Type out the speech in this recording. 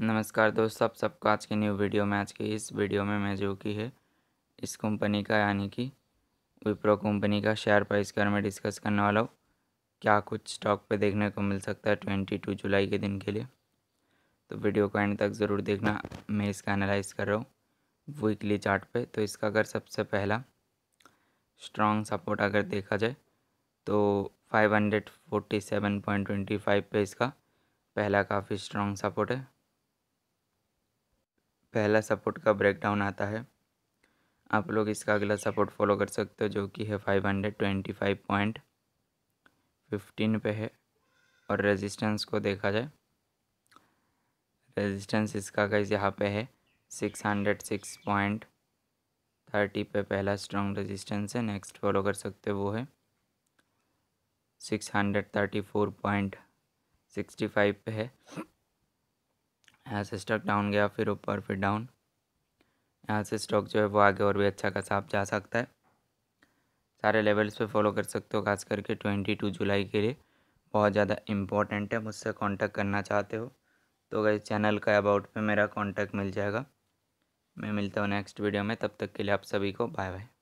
नमस्कार दोस्त सब सबको आज के न्यू वीडियो में आज के इस वीडियो में मैं जो कि है इस कंपनी का यानी कि विप्रो कंपनी का शेयर प्राइस के बारे में डिस्कस करने वाला हूँ क्या कुछ स्टॉक पे देखने को मिल सकता है ट्वेंटी टू जुलाई के दिन के लिए तो वीडियो को एंड तक ज़रूर देखना मैं इसका एनालाइज कर रहा हूँ वीकली चार्ट पे तो इसका अगर सबसे पहला स्ट्रॉन्ग सपोर्ट अगर देखा जाए तो five hundred forty seven point twenty five पे इसका पहला काफ़ी स्ट्रॉन्ग सपोर्ट है पहला सपोर्ट का ब्रेकडाउन आता है आप लोग इसका अगला सपोर्ट फॉलो कर सकते हो जो कि है five hundred twenty five point fifteen पे है और रेजिस्टेंस को देखा जाए रेजिस्टेंस इसका कैसे यहाँ पे है six hundred six point thirty पे पहला स्ट्रॉन्ग रेजिस्टेंस है नेक्स्ट फॉलो कर सकते हो वो है six hundred thirty four point sixty five पे है यहाँ से स्टॉक डाउन गया फिर ऊपर फिर डाउन यहाँ से स्टॉक जो है वो आगे और भी अच्छा खासा आप जा सकता है सारे लेवल्स पे फॉलो कर सकते हो खास करके ट्वेंटी टू जुलाई के लिए बहुत ज़्यादा इंपॉर्टेंट है मुझसे कांटेक्ट करना चाहते हो तो इस चैनल का अबाउट पे मेरा कांटेक्ट मिल जाएगा मैं मिलता हूँ नेक्स्ट वीडियो में तब तक के लिए आप सभी को बाय बाय